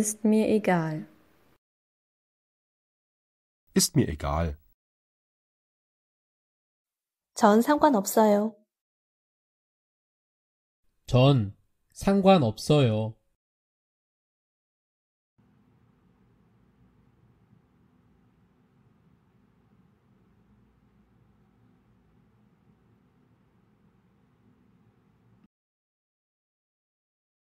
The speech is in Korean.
Ist mir egal. Ist mir egal. 전 상관없어요. 전 상관없어요.